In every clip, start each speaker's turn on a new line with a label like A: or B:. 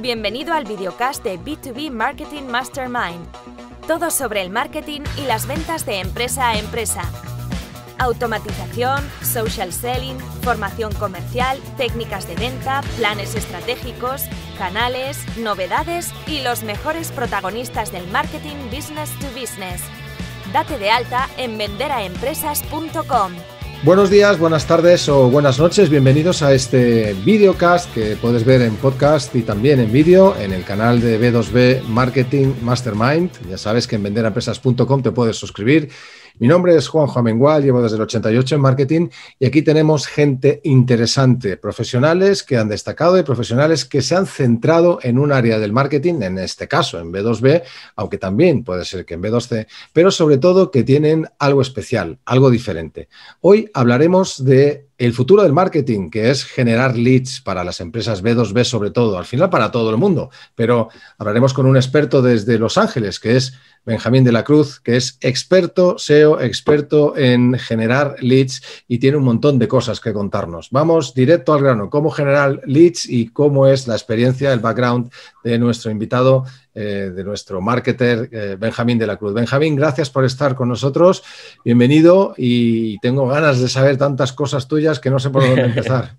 A: Bienvenido al videocast de B2B Marketing Mastermind. Todo sobre el marketing y las ventas de empresa a empresa. Automatización, social selling, formación comercial, técnicas de venta, planes estratégicos, canales, novedades y los mejores protagonistas del marketing business to business. Date de alta en venderaempresas.com. Buenos días, buenas tardes o buenas noches. Bienvenidos a este videocast que puedes ver en podcast y también en vídeo en el canal de B2B Marketing Mastermind. Ya sabes que en venderempresas.com te puedes suscribir mi nombre es Juanjo Amengual, llevo desde el 88 en marketing y aquí tenemos gente interesante, profesionales que han destacado y profesionales que se han centrado en un área del marketing, en este caso en B2B, aunque también puede ser que en B2C, pero sobre todo que tienen algo especial, algo diferente. Hoy hablaremos de el futuro del marketing, que es generar leads para las empresas B2B sobre todo, al final para todo el mundo. Pero hablaremos con un experto desde Los Ángeles, que es Benjamín de la Cruz, que es experto SEO, experto en generar leads y tiene un montón de cosas que contarnos. Vamos directo al grano, cómo generar leads y cómo es la experiencia, el background de nuestro invitado eh, de nuestro marketer eh, Benjamín de la Cruz. Benjamín, gracias por estar con nosotros. Bienvenido y tengo ganas de saber tantas cosas tuyas que no sé por dónde empezar.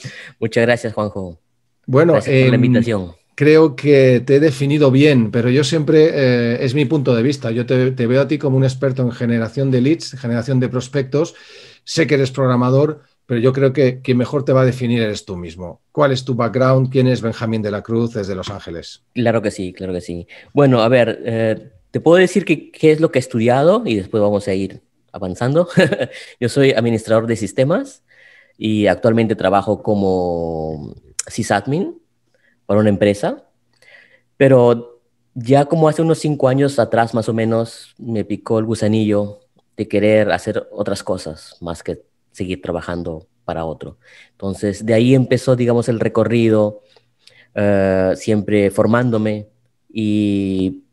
A: Muchas gracias, Juanjo. Bueno, la em, invitación creo que te he definido bien, pero yo siempre, eh, es mi punto de vista, yo te, te, veo a ti como un experto en generación de leads, generación de prospectos, sé que eres programador, pero yo creo que quien mejor te va a definir eres tú mismo. ¿Cuál es tu background? ¿Quién es Benjamín de la Cruz desde Los Ángeles? Claro que sí, claro que sí. Bueno, a ver, eh, te puedo decir qué es lo que he estudiado y después vamos a ir
B: avanzando. yo soy administrador de sistemas y actualmente trabajo como sysadmin para una empresa, pero ya como hace unos cinco años atrás más o menos me picó el gusanillo de querer hacer otras cosas más que seguir trabajando para otro. Entonces, de ahí empezó, digamos, el recorrido, eh, siempre formándome y,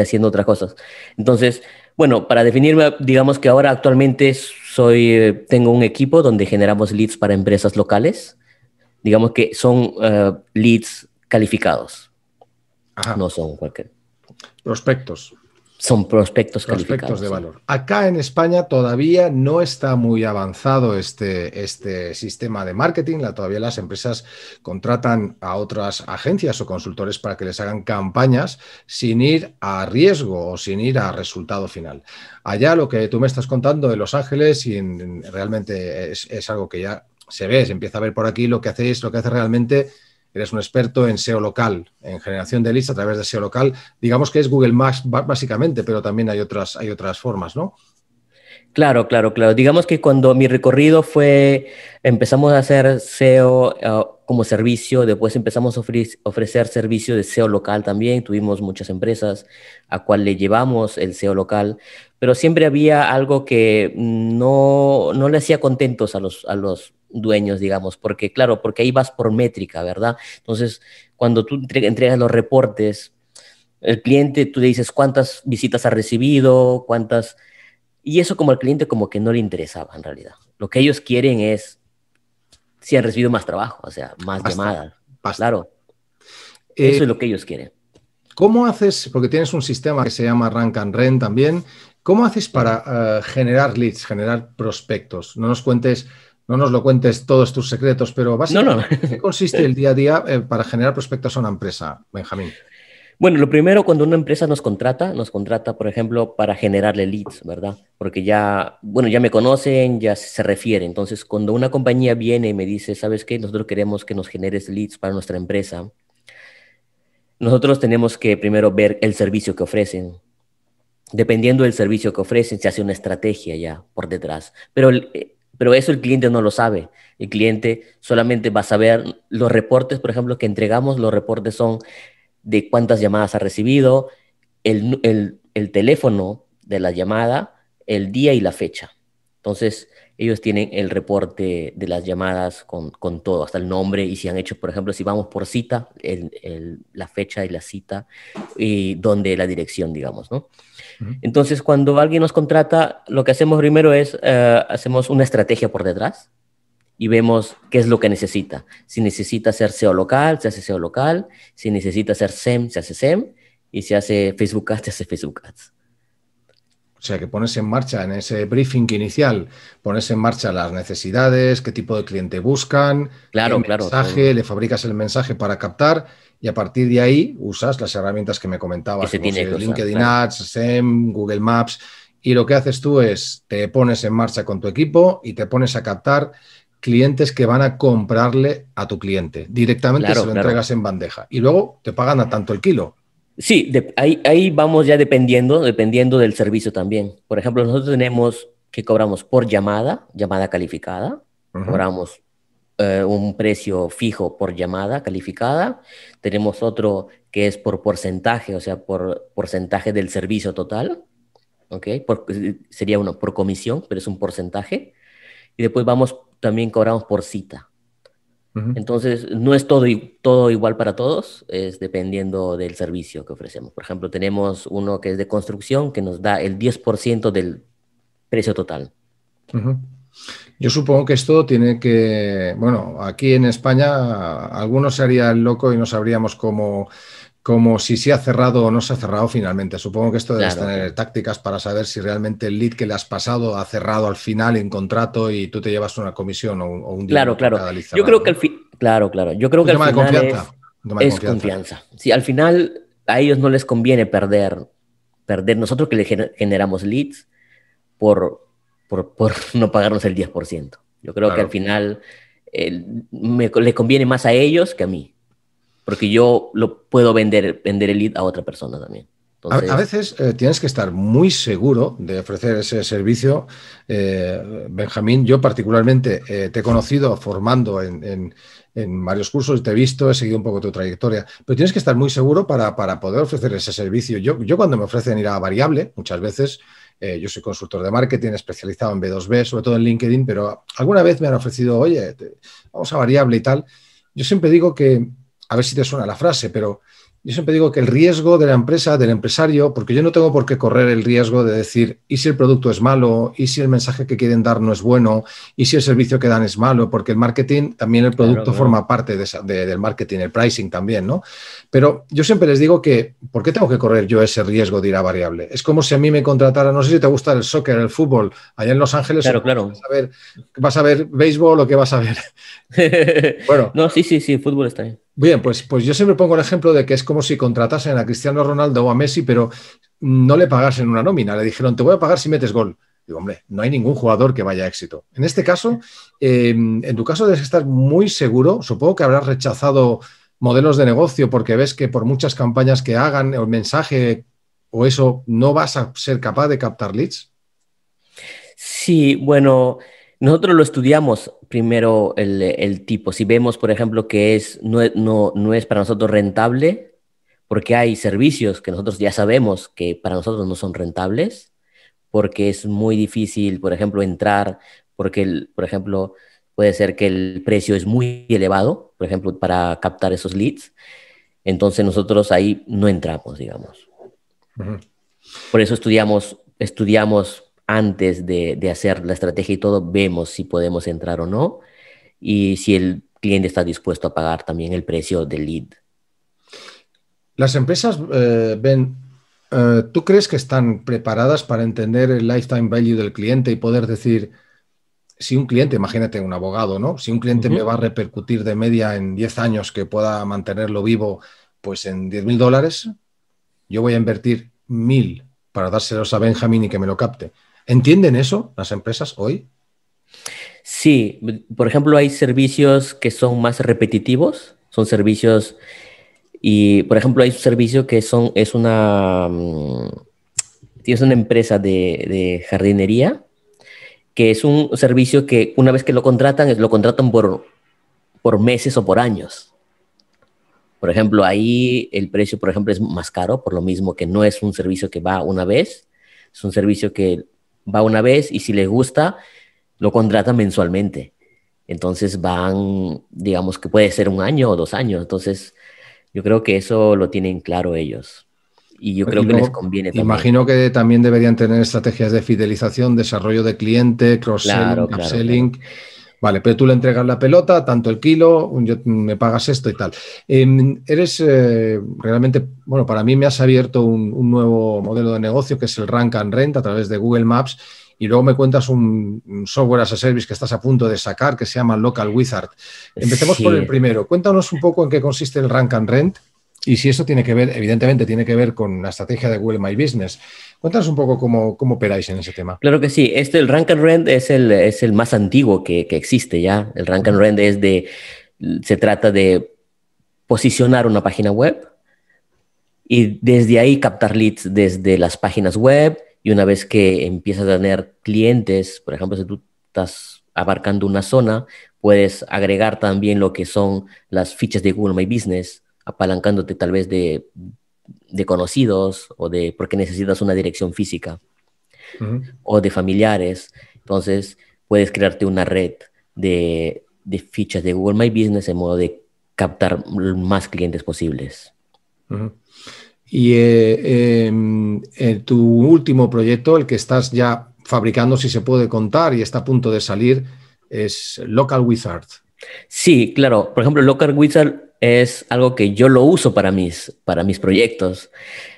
B: haciendo otras cosas. Entonces, bueno, para definirme, digamos que ahora actualmente soy, tengo un equipo donde generamos leads para empresas locales. Digamos que son eh, leads calificados. No son cualquier.
A: Prospectos
B: son prospectos, prospectos de valor.
A: Acá en España todavía no está muy avanzado este, este sistema de marketing. La, todavía las empresas contratan a otras agencias o consultores para que les hagan campañas sin ir a riesgo o sin ir a resultado final. Allá lo que tú me estás contando de Los Ángeles realmente es, algo que ya se ve, se empieza a ver por aquí. Lo que hacéis, lo que hace realmente Eres un experto en SEO local, en generación de listas a través de SEO local. Digamos que es Google Maps básicamente, pero también hay otras, hay otras formas, ¿no? Claro, claro, claro. Digamos que cuando mi recorrido fue, empezamos a hacer
B: SEO eh, como servicio, después empezamos a ofrecer servicio de SEO local también, tuvimos muchas empresas a cual le llevamos el SEO local, pero siempre había algo que no, le hacía contentos a los, a los dueños, digamos, porque claro, porque ahí vas por métrica, ¿verdad? Entonces, cuando tú entregas los reportes, el cliente, tú le dices cuántas visitas ha recibido, cuántas... Y eso como al cliente como que no le interesaba en realidad. Lo que ellos quieren es si han recibido más trabajo, o sea, más llamadas. Claro. Eh, eso es lo que ellos quieren.
A: ¿Cómo haces, porque tienes un sistema que se llama Rank and Ren también, ¿cómo haces para eh, generar leads, generar prospectos? No nos cuentes no nos lo cuentes todos tus secretos, pero básicamente, no, no. ¿qué consiste el día a día eh, para generar prospectos a una empresa, Benjamín? Bueno,
B: lo primero, cuando una empresa nos contrata, nos contrata, por ejemplo, para generarle leads, ¿verdad? Porque ya, bueno, ya me conocen, ya se refiere. Entonces, cuando una compañía viene y me dice, ¿sabes qué? Nosotros queremos que nos generes leads para nuestra empresa. Nosotros tenemos que primero ver el servicio que ofrecen. Dependiendo del servicio que ofrecen, se hace una estrategia ya por detrás. Pero el, eh, pero eso el cliente no lo sabe. El cliente solamente va a saber los reportes, por ejemplo, que entregamos, los reportes son de cuántas llamadas ha recibido, el, teléfono de la llamada, el día y la fecha. Entonces, ellos tienen el reporte de las llamadas con, con, todo, hasta el nombre y si han hecho, por ejemplo, si vamos por cita, la fecha y la cita y dónde la dirección, digamos, ¿no? Entonces, cuando alguien nos contrata, lo que hacemos primero es, eh, hacemos una estrategia por detrás y vemos qué es lo que necesita. Si necesita hacer SEO local, se hace SEO local. Si necesita hacer SEM, se hace SEM.
A: Y si hace Facebook Ads, se hace Facebook Ads. O sea, que pones en marcha en ese briefing inicial, pones en marcha las necesidades, qué tipo de cliente buscan, claro, mensaje, le fabricas el mensaje para captar y a partir de ahí usas las herramientas que me comentabas, LinkedIn Ads, SEM, Google Maps, y lo que haces tú es te pones en marcha con tu equipo y te pones a captar clientes que van a comprarle a tu cliente. Directamente se lo entregas en bandeja y luego te pagan a tanto el kilo.
B: Sí, ahí, vamos ya dependiendo, dependiendo del servicio también. Por ejemplo, nosotros tenemos que cobramos por llamada, llamada calificada, cobramos eh, un precio fijo por llamada calificada, tenemos otro que es por porcentaje, o sea, por porcentaje del servicio total, ¿ok? sería uno por comisión, pero es un porcentaje. Y después vamos, también cobramos por cita. Entonces, no es todo, todo igual para todos, es dependiendo del servicio que ofrecemos. Por ejemplo, tenemos uno que es de construcción que nos da el 10% del precio total.
A: Yo supongo que esto tiene que, bueno, aquí en España algunos se harían loco y no sabríamos cómo como si se ha cerrado o no se ha cerrado finalmente. Supongo que esto debe tener tácticas para saber si realmente el lead que le has pasado ha cerrado al final en contrato y tú te llevas una comisión o, un día Claro, claro. Yo creo que al Claro, claro. Yo creo que al final confianza. es, confianza. al final a ellos
B: no les conviene perder, perder nosotros que le generamos leads por, por, no pagarnos el 10%. Yo creo que al final le conviene más a ellos que a mí porque yo lo puedo vender, vender el lead a otra
A: persona también. A, veces eh, tienes que estar muy seguro de ofrecer ese servicio. Eh, Benjamín, yo particularmente eh, te he conocido formando en, varios cursos, te he visto, he seguido un poco tu trayectoria, pero tienes que estar muy seguro para, poder ofrecer ese servicio. Yo, yo cuando me ofrecen ir a variable, muchas veces yo soy consultor de marketing especializado en B2B, sobre todo en LinkedIn, pero alguna vez me han ofrecido, oye, vamos a variable y tal. Yo siempre digo que a ver si te suena la frase, pero yo siempre digo que el riesgo de la empresa, del empresario, porque yo no tengo por qué correr el riesgo de decir, ¿y si el producto es malo? ¿Y si el mensaje que quieren dar no es bueno? ¿Y si el servicio que dan es malo? Porque el marketing, también el producto forma parte del marketing, el pricing también, ¿no? Pero yo siempre les digo que, ¿por qué tengo que correr yo ese riesgo de ir a variable? Es como si a mí me contratara, no sé si te gusta el soccer, el fútbol, allá en Los Ángeles, claro, claro. Vas, a ver, vas a ver béisbol o qué vas a ver. bueno. no, sí, sí, sí, fútbol está bien. Bien, pues, pues yo siempre pongo el ejemplo de que es como si contratasen a Cristiano Ronaldo o a Messi, pero no le pagasen una nómina. Le dijeron, te voy a pagar si metes gol. Digo, hombre, no hay ningún jugador que vaya a éxito. En este caso, em, en tu caso debes estar muy seguro. Supongo que habrás rechazado modelos de negocio porque ves que por muchas campañas que hagan, el mensaje o eso, no vas a ser capaz de captar leads.
B: Sí, bueno, nosotros lo estudiamos primero el, tipo. Si vemos, por ejemplo, que es, no, no, es para nosotros rentable, porque hay servicios que nosotros ya sabemos que para nosotros no son rentables, porque es muy difícil, por ejemplo, entrar, porque, el, por ejemplo, puede ser que el precio es muy elevado, por ejemplo, para captar esos leads. Entonces nosotros ahí no entramos, digamos. Por eso estudiamos, estudiamos antes de, hacer la estrategia y todo, vemos si podemos entrar o no y si el cliente está dispuesto a pagar también el precio del lead.
A: Las empresas, eh, Ben, eh, ¿tú crees que están preparadas para entender el lifetime value del cliente y poder decir, si un cliente, imagínate un abogado, ¿no? Si un cliente me va a repercutir de media en 10 años que pueda mantenerlo vivo, pues en 10 mil dólares, yo voy a invertir mil para dárselos a Benjamin y que me lo capte. ¿Entienden eso las empresas hoy? Sí, por ejemplo, hay servicios que son
B: más repetitivos, son servicios y, por ejemplo, hay un servicio que son, es una, mm, es una empresa de, jardinería, que es un servicio que una vez que lo contratan, lo contratan por meses o por años. Por ejemplo, ahí el precio, por ejemplo, es más caro, por lo mismo que no es un servicio que va una vez, es un servicio que va una vez y si les gusta, lo contratan mensualmente. Entonces van, digamos que puede ser un año o dos años. Entonces yo creo que eso lo tienen claro ellos. Y yo creo que les conviene también. Imagino
A: que también deberían tener estrategias de fidelización, desarrollo de cliente, cross-selling, upselling. Vale, pero tú le entregas la pelota, tanto el kilo, yo, mm, me pagas esto y tal. Em, eres eh, realmente, bueno, para mí me has abierto un, nuevo modelo de negocio que es el Rank and Rent a través de Google Maps y luego me cuentas un, software as a service que estás a punto de sacar que se llama Local Wizard. Empecemos por el primero. Cuéntanos un poco en qué consiste el Rank and Rent. Y si eso tiene que ver, evidentemente tiene que ver con la estrategia de Google My Business. Cuéntanos un poco cómo, cómo operáis en ese tema.
B: Claro que sí. Este, el Rank and Rent es el, es el más antiguo que, existe ya. El Rank and Rent es de, se trata de posicionar una página web y desde ahí captar leads desde las páginas web y una vez que empiezas a tener clientes, por ejemplo, si tú estás abarcando una zona, puedes agregar también lo que son las fichas de Google My Business apalancándote tal vez de, conocidos o de porque necesitas una dirección física o de familiares. Entonces, puedes crearte una red de, fichas de Google My Business en modo de captar más clientes posibles.
A: Y eh, em, tu último proyecto, el que estás ya fabricando, si se puede contar, y está a punto de salir, es Local Wizard. Sí, claro.
B: Por ejemplo, Local Wizard es algo que yo lo uso para mis, para mis proyectos.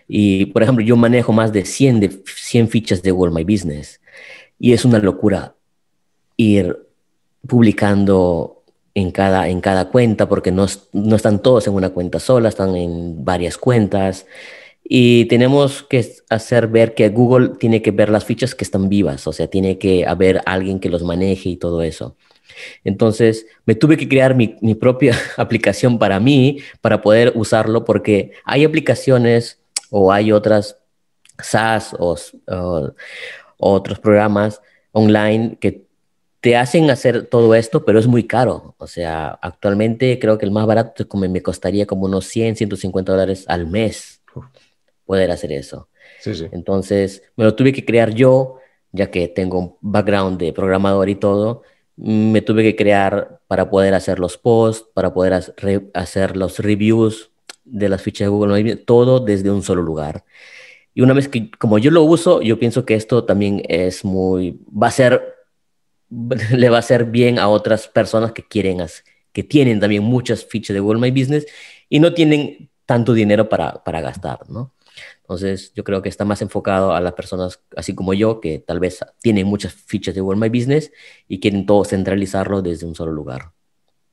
B: Y, por ejemplo, yo manejo más de 100, fichas de Google My Business. Y es una locura ir publicando en cada, en cada cuenta, porque no, no están todos en una cuenta sola, están en varias cuentas. Y tenemos que hacer ver que Google tiene que ver las fichas que están vivas, o sea, tiene que haber alguien que los maneje y todo eso. Entonces, me tuve que crear mi, propia aplicación para mí, para poder usarlo, porque hay aplicaciones o hay otras SaaS o, otros programas online que te hacen hacer todo esto, pero es muy caro. O sea, actualmente creo que el más barato me costaría como unos 100, 150 dólares al mes poder hacer eso. Entonces, me lo tuve que crear yo, ya que tengo un background de programador y todo me tuve que crear para poder hacer los posts, para poder hacer los reviews de las fichas de Google, My todo desde un solo lugar. Y una vez que, como yo lo uso, yo pienso que esto también es muy, va a ser, le va a ser bien a otras personas que quieren, que tienen también muchas fichas de Google My Business y no tienen tanto dinero para, para gastar, ¿no? Entonces, yo creo que está más enfocado a las personas así como yo, que tal vez tienen muchas fichas de Google My Business y quieren todo centralizarlo desde un solo lugar.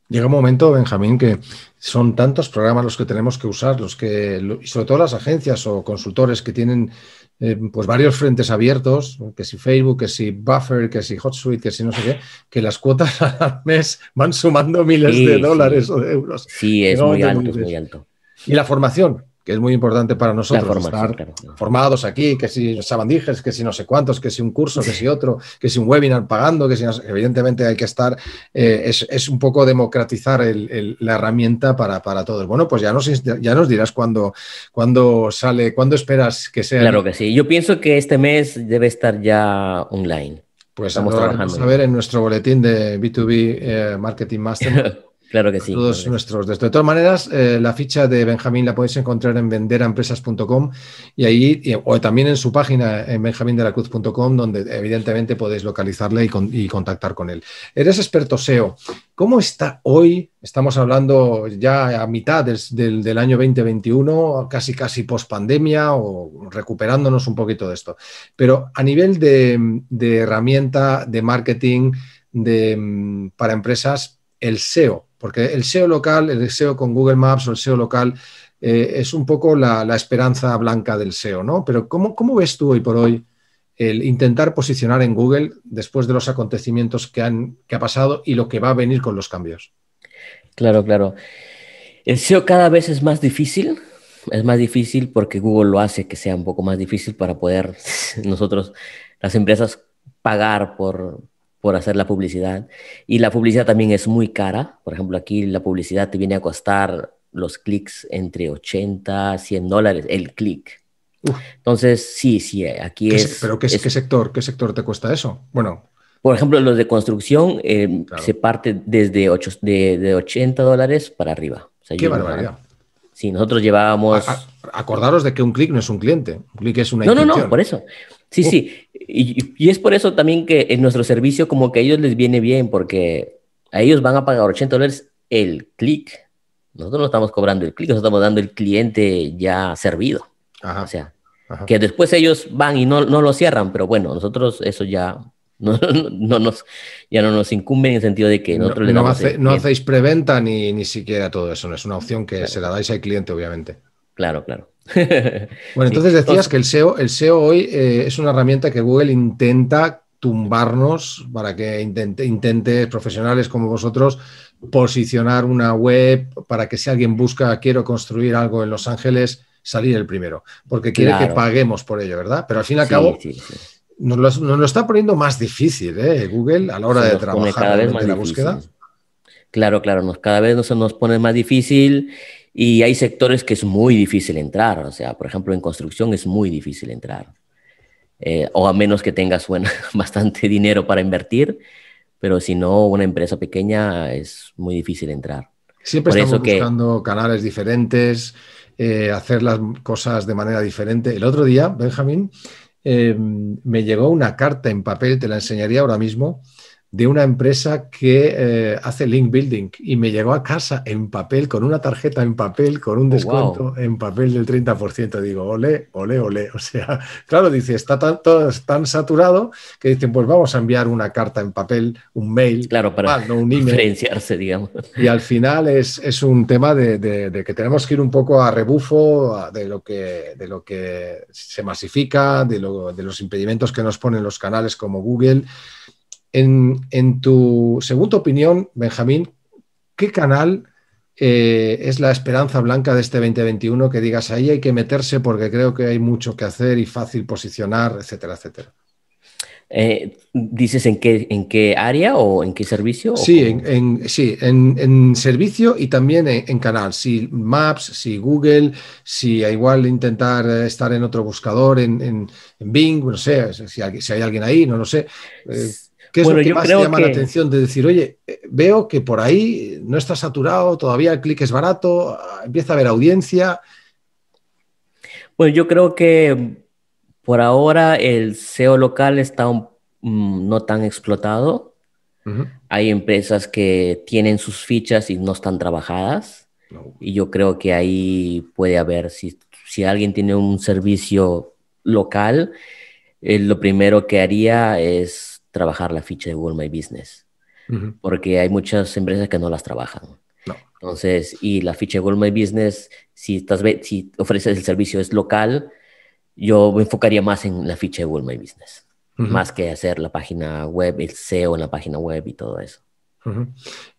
A: Llega un momento, Benjamín, que son tantos programas los que tenemos que usar, los que, sobre todo las agencias o consultores que tienen eh, pues varios frentes abiertos, que si Facebook, que si Buffer, que si HotSuite, que si no sé qué, que las cuotas al mes van sumando miles de dólares o de euros. Sí, es muy alto, es muy alto. Y la formación, que es muy importante para nosotros estar formados aquí, que si sabandijes, que si no sé cuántos, que si un curso, que si otro, que si un webinar pagando, que si no, evidentemente hay que estar, eh, es, un poco democratizar el, la herramienta para, todos. Bueno, pues ya nos, ya nos dirás cuándo, cuando sale, cuándo esperas que sea. Claro que
B: sí, yo pienso que este mes debe estar ya online. Pues vamos a ver
A: en nuestro boletín de B2B eh, Marketing Master. Claro que sí. Todos nuestros. De todas maneras, eh, la ficha de Benjamín la podéis encontrar en venderaempresas.com y ahí, o también en su página en benjamindelacruz.com, donde evidentemente podéis localizarle y, contactar con él. Eres experto SEO. ¿Cómo está hoy? Estamos hablando ya a mitad del, año 2021, casi casi post pandemia o recuperándonos un poquito de esto. Pero a nivel de, herramienta de marketing mm, para empresas, el SEO, porque el SEO local, el SEO con Google Maps o el SEO local eh, es un poco la, esperanza blanca del SEO, ¿no? Pero ¿cómo, ¿cómo ves tú hoy por hoy el intentar posicionar en Google después de los acontecimientos que, han, que ha pasado y lo que va a venir con los cambios?
B: Claro, claro. El SEO cada vez es más difícil, es más difícil porque Google lo hace que sea un poco más difícil para poder nosotros, las empresas, pagar por, por hacer la publicidad. Y la publicidad también es muy cara. Por ejemplo, aquí la publicidad te viene a costar los clics entre 80, 100 dólares, el clic. Entonces, sí, sí, aquí es... ¿Pero qué,
A: sector, qué sector te cuesta eso? Bueno...
B: Por ejemplo, los de construcción eh, se parte desde de, 80 dólares para arriba.
A: sí, nosotros llevábamos acordaros de que un clic no es un cliente, un clic es una... No, no, no, por eso. Sí, sí. Y, es por eso también que
B: en nuestro servicio como que a ellos les viene bien, porque a ellos van a pagar 80 dólares el clic. Nosotros no estamos cobrando el clic, nosotros estamos dando el cliente ya servido. O sea, que después ellos van y no, no, lo cierran, pero bueno, nosotros eso ya no, nos, ya no nos incumbe en el sentido de que nosotros no, le damos No hacéis
A: preventa ni, ni siquiera todo eso, no es una opción que se la dais al cliente, obviamente. Claro, claro. Bueno, entonces decías que el SEO, el SEO hoy eh, es una herramienta que Google intenta tumbarnos para que intente, intentes profesionales como vosotros posicionar una web para que si alguien busca quiero construir algo en Los Ángeles, salir el primero, porque quiere que paguemos por ello, ¿verdad? Pero al fin y al cabo, Nos, lo, está poniendo más difícil ¿eh? Google a la hora de trabajar en la búsqueda.
B: Claro, claro, nos, cada vez nos, nos pone más difícil y hay sectores que es muy difícil entrar, o sea, por ejemplo, en construcción es muy difícil entrar. Eh, o a menos que tengas bastante dinero para invertir, pero si no, una empresa pequeña es muy difícil entrar.
A: Siempre estamos buscando canales diferentes, eh, hacer las cosas de manera diferente. El otro día, Benjamín, eh, me llegó una carta en papel, te la enseñaría ahora mismo, de una empresa que eh, hace link building y me llegó a casa en papel, con una tarjeta en papel, con un oh, descuento en papel del 30%. Digo, ole, ole, ole. O sea, claro, dice, está tan, saturado que dicen, pues vamos a enviar una carta en papel, un mail, claro, para no diferenciarse, digamos. Y al final es, un tema de, que tenemos que ir un poco a rebufo de, lo que, de lo que se masifica, de, de los impedimentos que nos ponen los canales como Google en, tu, segunda opinión, Benjamín, ¿qué canal eh, es la esperanza blanca de este 2021 que digas ahí hay que meterse porque creo que hay mucho que hacer y fácil posicionar, etcétera, etcétera? Eh, ¿Dices en qué, en qué área o
B: en qué servicio? Sí,
A: en, sí en, servicio y también en, canal. Si Maps, si Google, si igual intentar estar en otro buscador, en, Bing, no sé, si hay, alguien ahí, no lo sé. Eh, ¿Qué es lo que más llama la atención de decir, oye, eh, veo que por ahí no está saturado, todavía el clic es barato, ah, empieza a haber audiencia? Bueno, yo
B: creo que por ahora el SEO local está mm, no tan explotado. Hay empresas que tienen sus fichas y no están trabajadas. Y yo creo que ahí puede haber, si, si alguien tiene un servicio local, eh, lo primero que haría es trabajar la ficha de Google My Business, porque hay muchas empresas que no las trabajan. No. Entonces, y la ficha de Google My Business, si, estás, si ofreces el servicio es local, yo me enfocaría más en la ficha de Google My Business, más que hacer la página
A: web, el SEO en la página web y todo eso.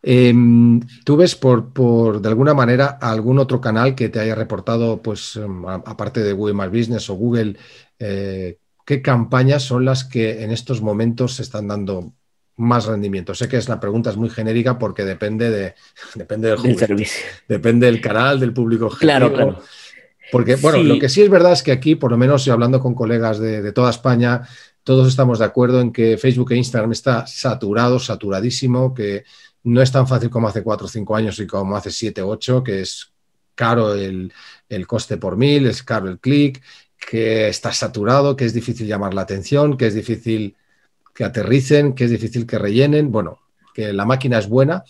A: Em, ¿Tú ves por, de alguna manera algún otro canal que te haya reportado, pues em, aparte de Google My Business o Google, eh, qué campañas son las que en estos momentos se están dando más rendimiento? Sé que es, la pregunta es muy genérica porque depende, de, depende del, servicio. Depende del canal, del público Claro, claro. Porque, bueno, lo que sí es verdad es que aquí, por lo menos hablando con colegas de, toda España, todos estamos de acuerdo en que Facebook e Instagram está saturado, saturadísimo, que no es tan fácil como hace cuatro, o 5 años y como hace siete, o 8, que es caro el, el coste por mil, es caro el clic, que está saturado, que es difícil llamar la atención, que es difícil que aterricen, que es difícil que rellenen, bueno, que la máquina es buena.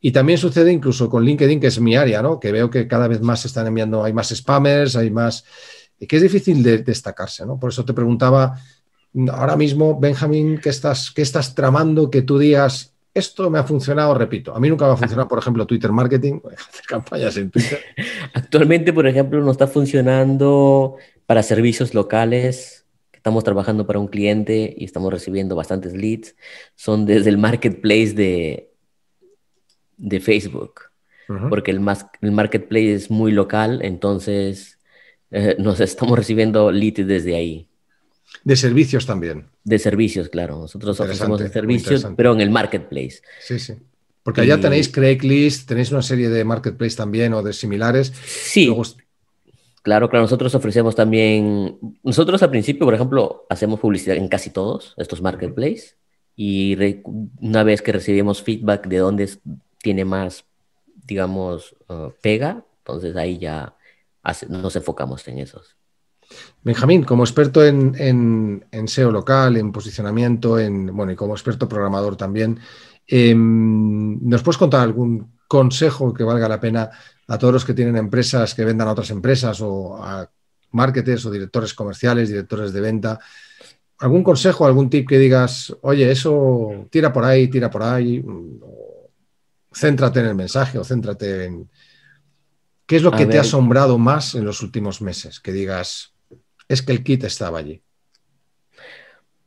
A: Y también sucede incluso con LinkedIn, que es mi área, ¿no? Que veo que cada vez más se están enviando, hay más spammers, hay más... que es difícil destacarse, ¿no? Por eso te preguntaba, ahora mismo, Benjamín, ¿qué estás, estás tramando que tú digas, esto me ha funcionado, repito, a mí nunca me ha ah. funcionado, por ejemplo, Twitter Marketing, hacer campañas en Twitter. Actualmente, por ejemplo, no está funcionando
B: para servicios locales, estamos trabajando para un cliente y estamos recibiendo bastantes leads, son desde el marketplace de, de Facebook, porque el, el marketplace es muy local, entonces eh, nos estamos recibiendo leads desde ahí. De servicios también. De servicios, claro. Nosotros ofrecemos servicios, pero en el marketplace. Sí, sí. Porque allá tenéis
A: Craigslist, tenéis una serie de marketplace también o de similares. Sí. Claro, claro, nosotros ofrecemos
B: también, nosotros al principio, por ejemplo, hacemos publicidad en casi todos estos marketplaces y una vez que recibimos feedback de dónde tiene más, digamos, eh, pega, entonces ahí ya nos enfocamos en esos.
A: Benjamín, como experto en, SEO local, en posicionamiento, en, bueno, y como experto programador también, em, ¿nos puedes contar algún consejo que valga la pena a todos los que tienen empresas que vendan a otras empresas o a marketers o directores comerciales, directores de venta. ¿Algún consejo, algún tip que digas, oye, eso tira por ahí, tira por ahí? Mm, céntrate en el mensaje o céntrate en... ¿Qué es lo que te ha asombrado más en los últimos meses? Que digas, es que el kit estaba allí.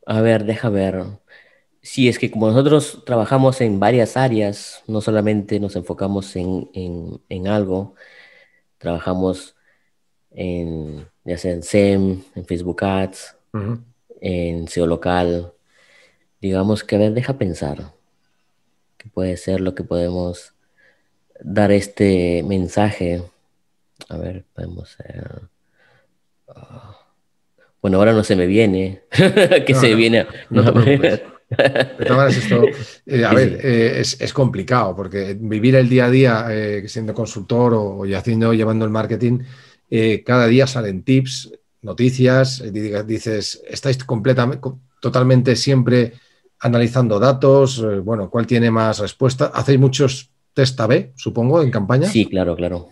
A: A ver, deja ver.
B: Sí, es que como nosotros trabajamos en varias áreas, no solamente nos enfocamos en, algo, trabajamos en, ya sea en SEM, en Facebook Ads, en SEO local. Digamos que, a ver, deja pensar que puede ser lo que podemos dar este mensaje. A ver, podemos... Ah, bueno, ahora no se me viene. que se viene. No,
A: eh, a ver, eh, es, complicado porque vivir el día a día eh, siendo consultor o, haciendo, llevando el marketing, cada día salen tips, noticias, dices, estáis completamente, totalmente siempre analizando datos, bueno, cuál tiene más respuesta. ¿Hacéis muchos test A-B, supongo, en campaña? Sí, claro, claro.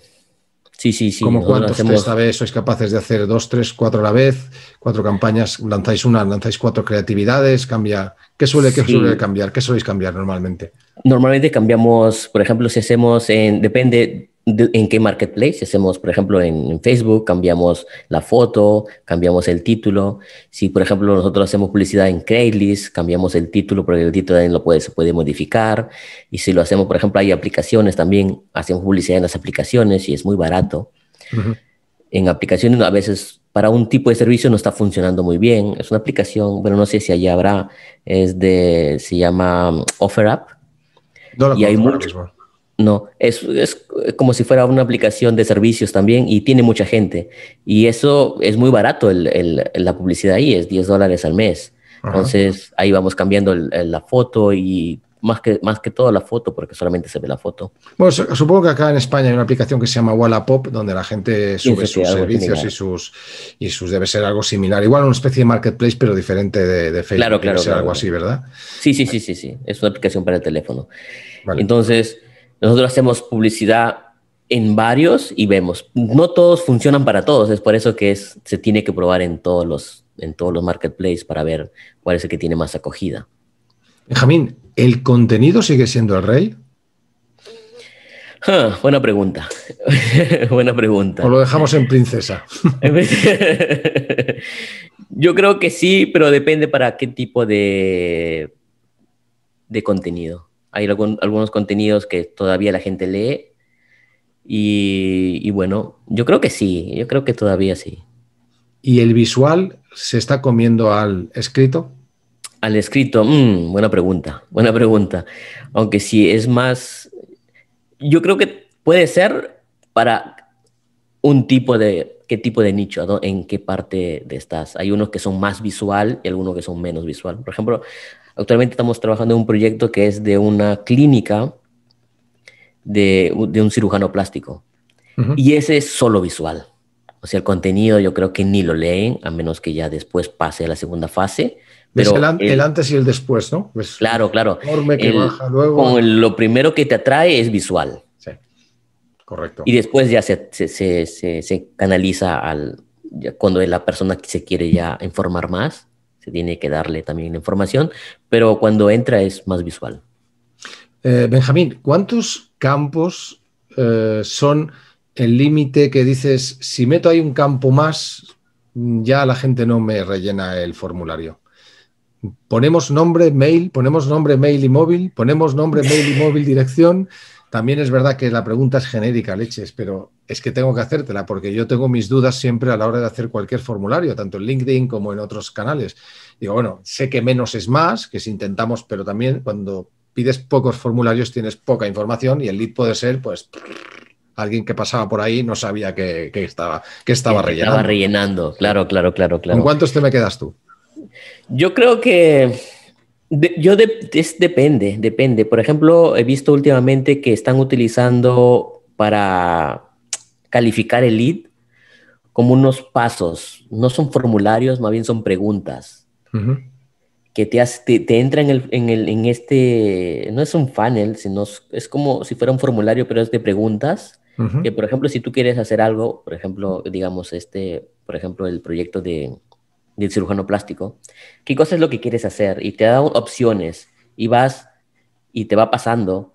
A: Sí, sí, sí. ¿Cómo cuántos hacemos... vez sois capaces de hacer? ¿Dos, tres, cuatro a la vez? ¿Cuatro campañas? ¿Lanzáis una? ¿Lanzáis cuatro creatividades? ¿Cambia? ¿Qué suele, suele cambiar? ¿Qué soléis cambiar normalmente?
B: Normalmente cambiamos, por ejemplo, si hacemos, en, depende en qué marketplace. Hacemos, por ejemplo, en, Facebook, cambiamos la foto, cambiamos el título. Si, por ejemplo, nosotros hacemos publicidad en Craigslist, cambiamos el título porque el título también lo puede, se puede modificar. Y si lo hacemos, por ejemplo, hay aplicaciones también, hacemos publicidad en las aplicaciones y es muy barato. En aplicaciones a veces para un tipo de servicio no está funcionando muy bien. Es una aplicación, pero no sé si allá habrá, es de, se llama um, OfferUp. y hay muchos no, es, es, como si fuera una aplicación de servicios también y tiene mucha gente. Y eso es muy barato, el, el, la publicidad ahí es 10 dólares al mes. Entonces ahí vamos cambiando la foto y más que, más que todo la foto, porque solamente se ve la foto.
A: Bueno, supongo que acá en España hay una aplicación que se llama Wallapop, donde la gente sube sus servicios y sus, y sus debe ser algo similar. Igual una especie de marketplace, pero diferente de, Facebook. Claro, claro. Debe ser algo así, ¿verdad? Sí,
B: sí, sí, sí, sí. Es una aplicación para el teléfono. Entonces, nosotros hacemos publicidad en varios y vemos. No todos funcionan para todos, es por eso que se tiene que probar en todos los, en todos los marketplaces para ver cuál es el que tiene más acogida.
A: Benjamín, eh, ¿el contenido sigue siendo el rey? Ah,
B: buena pregunta. buena pregunta. O lo dejamos
A: en princesa.
B: Yo creo que sí, pero depende para qué tipo de, de contenido hay algunos contenidos que todavía la gente lee. Y, bueno, yo creo que sí, yo creo que todavía sí.
A: ¿Y el visual
B: se está comiendo al escrito? Al escrito, mm, buena pregunta, buena pregunta. Aunque sí, es más, yo creo que puede ser para un tipo de, qué tipo de nicho, ¿no? en qué parte de estás. Hay unos que son más visual y algunos que son menos visual. Por ejemplo, Actualmente estamos trabajando en un proyecto que es de una clínica de, un cirujano plástico. Y ese es solo visual. O sea, el contenido yo creo que ni lo leen, a menos que ya después pase a la segunda fase. Pero el,
A: antes y el después, ¿no?
B: claro, claro. lo primero que te atrae es visual. Sí, correcto. Y después ya se, se canaliza al, cuando la persona se quiere ya informar más se tiene que darle también la información, pero cuando entra es más visual.
A: Eh, Benjamín, ¿cuántos campos eh, son el límite que dices, si meto ahí un campo más, mm, ya la gente no me rellena el formulario? Ponemos nombre, mail, ponemos nombre, mail y móvil, ponemos nombre, mail y móvil, dirección. También es verdad que la pregunta es genérica, leches, pero es que tengo que hacértela porque yo tengo mis dudas siempre a la hora de hacer cualquier formulario, tanto en LinkedIn como en otros canales. Digo, bueno, sé que menos es más, que si intentamos, pero también cuando pides pocos formularios tienes poca información y el lead puede ser, pues, alguien que pasaba por ahí no sabía que, estaba, que estaba rellenando. Estaba rellenando, claro, claro, claro, claro. ¿Con cuántos te me quedas tú? Yo creo que yo de,
B: depende, depende. Por ejemplo, he visto últimamente que están utilizando para calificar el lead como unos pasos. No son formularios, más bien son preguntas. Que te, te, entra en, el, en, este, no es un funnel, sino es como si fuera un formulario, pero es de preguntas. Que, por ejemplo, si tú quieres hacer algo, por ejemplo, digamos, este, por ejemplo, el proyecto de, del cirujano plástico, qué cosa es lo que quieres hacer y te da opciones y vas y te va pasando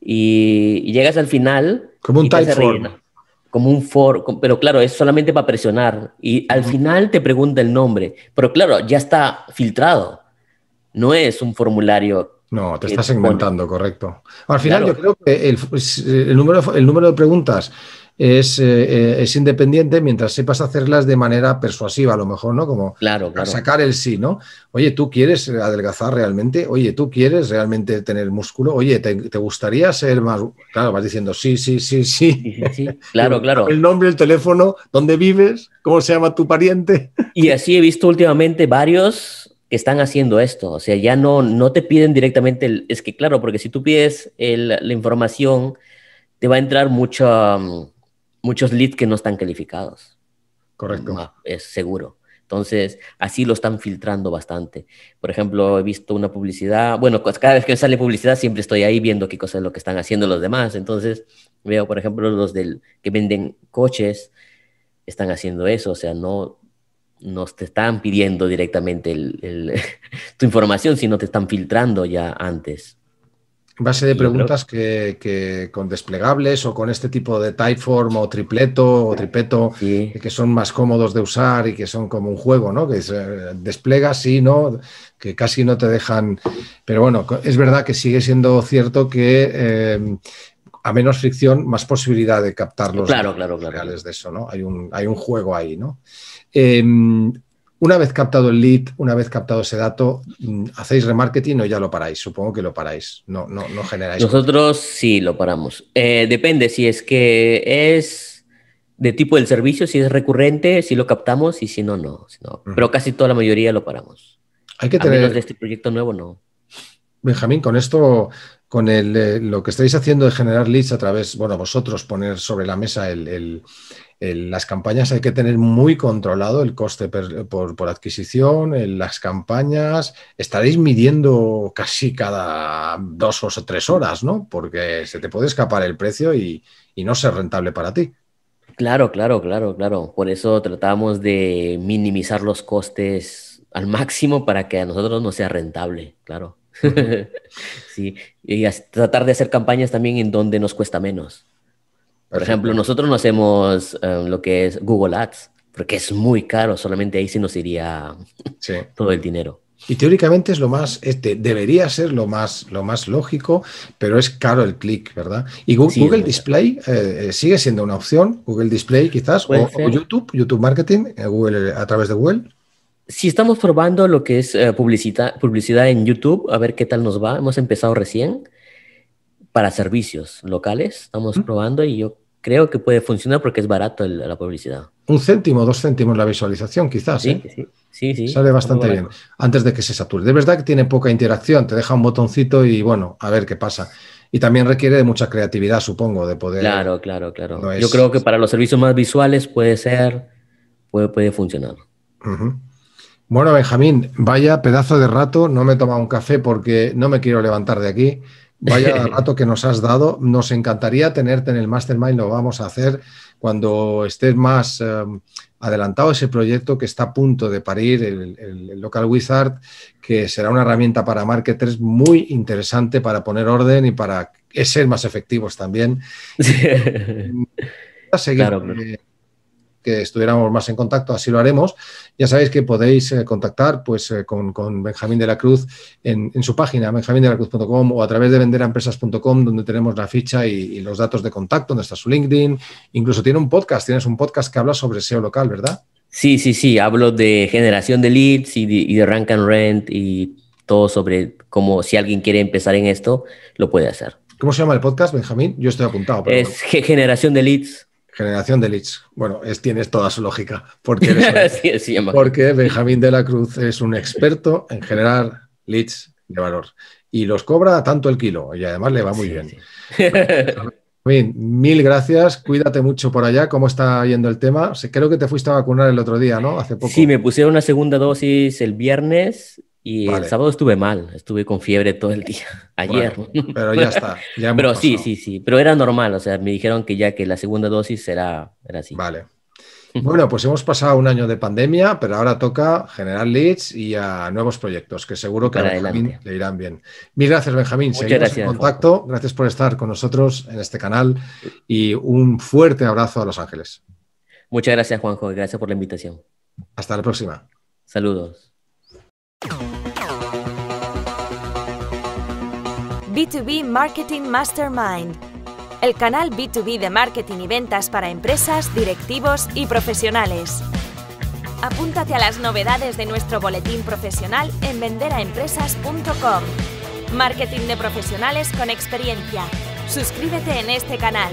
B: y, llegas al final. Como un type Como un for, pero claro, es solamente para presionar y al final te pregunta el nombre, pero claro, ya está filtrado. No es un formulario
A: no, te estás segmentando, correcto. Al final yo creo que número, el número de preguntas es, eh, eh, es independiente mientras sepas hacerlas de manera persuasiva, a lo mejor, ¿no? Como claro, sacar el sí, ¿no? Oye, ¿tú quieres adelgazar realmente? Oye, ¿tú quieres realmente tener músculo? Oye, ¿te, gustaría ser más...? Claro, vas diciendo sí, sí, sí, sí. Claro, claro. El nombre, el teléfono, dónde vives, cómo se llama tu pariente.
B: Y así he visto últimamente varios que están haciendo esto. O sea, ya no, no te piden directamente, el, es que claro, porque si tú pides la información, te va a entrar mucha, mm, muchos leads que no están calificados. Correcto. Ah, es seguro. Entonces, así lo están filtrando bastante. Por ejemplo, he visto una publicidad, bueno, pues, cada vez que sale publicidad siempre estoy ahí viendo qué cosas es lo que están haciendo los demás. Entonces, veo, por ejemplo, los del, que venden coches, están haciendo eso, o sea, no, nos te están pidiendo directamente tu información, sino te están filtrando ya antes
A: base de preguntas que, con desplegables o con este tipo de Typeform o tripleto o tripeto eh, que son más cómodos de usar y que son como un juego, ¿no? Que eh, desplegas, sí, no, que casi no te dejan. Pero bueno, es verdad que sigue siendo cierto que em, a menos fricción, más posibilidad de captar los claro, reales de eso, ¿no? Hay un, hay un juego ahí, ¿no? Em, una vez captado el lead, una vez captado ese dato, mm, ¿hacéis remarketing o ya lo paráis? Supongo que lo paráis, no, no, no generáis.
B: Nosotros sí lo paramos. Eh, depende si es que es de tipo del servicio, si es recurrente, si lo captamos y si no, no. Pero casi toda la mayoría lo paramos.
A: Hay que tener... menos de
B: este proyecto nuevo, no.
A: Benjamín, con esto con el, eh, lo que estáis haciendo de generar leads a través, bueno, vosotros poner sobre la mesa el, las campañas, hay que tener muy controlado el coste por, por, adquisición, eh, las campañas, estaréis midiendo casi cada dos o tres horas, ¿no? Porque se te puede escapar el precio y, y no ser rentable para ti. Claro, claro, claro, claro. Por eso tratamos de
B: minimizar los costes al máximo para que a nosotros no sea rentable, claro. sí, y tratar de hacer campañas también en donde nos cuesta menos. Por ejemplo, nosotros no hacemos em, lo que es Google Ads, porque es muy caro, solamente
A: ahí se nos iría todo el dinero. Y teóricamente es lo más, este, debería ser lo más, lo más lógico, pero es caro el clic, ¿verdad? Y Google, Display eh, eh, sigue siendo una opción, Google Display quizás, o, YouTube, YouTube Marketing, eh, a través de Google si estamos probando lo que es eh, publicidad, publicidad en YouTube, a ver qué tal
B: nos va. Hemos empezado recién para servicios locales. Estamos probando y yo creo que puede funcionar porque es barato la publicidad.
A: Un céntimo, dos céntimos la visualización, quizás. Sí,
B: ¿eh? sí, sí, Sale bastante bien
A: antes de que se sature. De verdad que tiene poca interacción, te deja un botoncito y bueno, a ver qué pasa. Y también requiere de mucha creatividad, supongo, de poder. Claro,
B: claro, claro. Yo creo
A: que para los servicios más visuales puede ser, puede, puede funcionar. Ajá. Bueno, Benjamín, vaya pedazo de rato, no me he tomado un café porque no me quiero levantar de aquí. Vaya rato que nos has dado. Nos encantaría tenerte en el Mastermind, lo vamos a hacer cuando estés más em, adelantado ese proyecto que está a punto de parir, el, Local Wizard, que será una herramienta para marketers muy interesante para poner orden y para ser más efectivos también. que estuviéramos más en contacto, así lo haremos. Ya sabéis que podéis eh, contactar pues, eh, con, Benjamín de la Cruz en, su página, benjamindelacruz.com o a través de venderaempresas.com donde tenemos la ficha y, los datos de contacto, donde está su LinkedIn. Incluso tiene un podcast, tienes un podcast que habla sobre SEO local, ¿verdad?
B: Sí, sí, sí, hablo de generación de leads y de, rank and rent y todo sobre cómo si alguien quiere empezar en esto, lo puede hacer.
A: ¿Cómo se llama el podcast, Benjamín? Yo estoy apuntado. es Generación de Leads. Generación de leads. Bueno, es, tienes toda su lógica, porque, porque Benjamín de la Cruz es un experto en generar leads de valor y los cobra tanto el kilo y además le va muy bien. mil gracias, cuídate mucho por allá, ¿cómo está yendo el tema? Creo que te fuiste a vacunar el otro día, ¿no? Hace poco. Sí,
B: me pusieron una segunda dosis el viernes y el sábado estuve mal, estuve con fiebre todo el día, ayer. pero ya está. pero sí, sí, sí, pero era normal, o sea, me dijeron que ya
A: que la segunda dosis era, era así. Vale. Bueno, pues hemos pasado un año de pandemia, pero ahora toca generar leads y a nuevos proyectos, que seguro que a Benjamín le irán bien. Mil gracias, Benjamín. Seguimos en contacto. Gracias por estar con nosotros en este canal y un fuerte abrazo a Los Ángeles.
B: Muchas gracias, Juanjo. Gracias por la invitación. Hasta la próxima. Saludos.
A: B2B Marketing Mastermind, el canal B2B de marketing y ventas para empresas, directivos y profesionales. Apúntate a las novedades de nuestro boletín profesional en venderaempresas.com. Marketing de profesionales con experiencia. Suscríbete en este canal.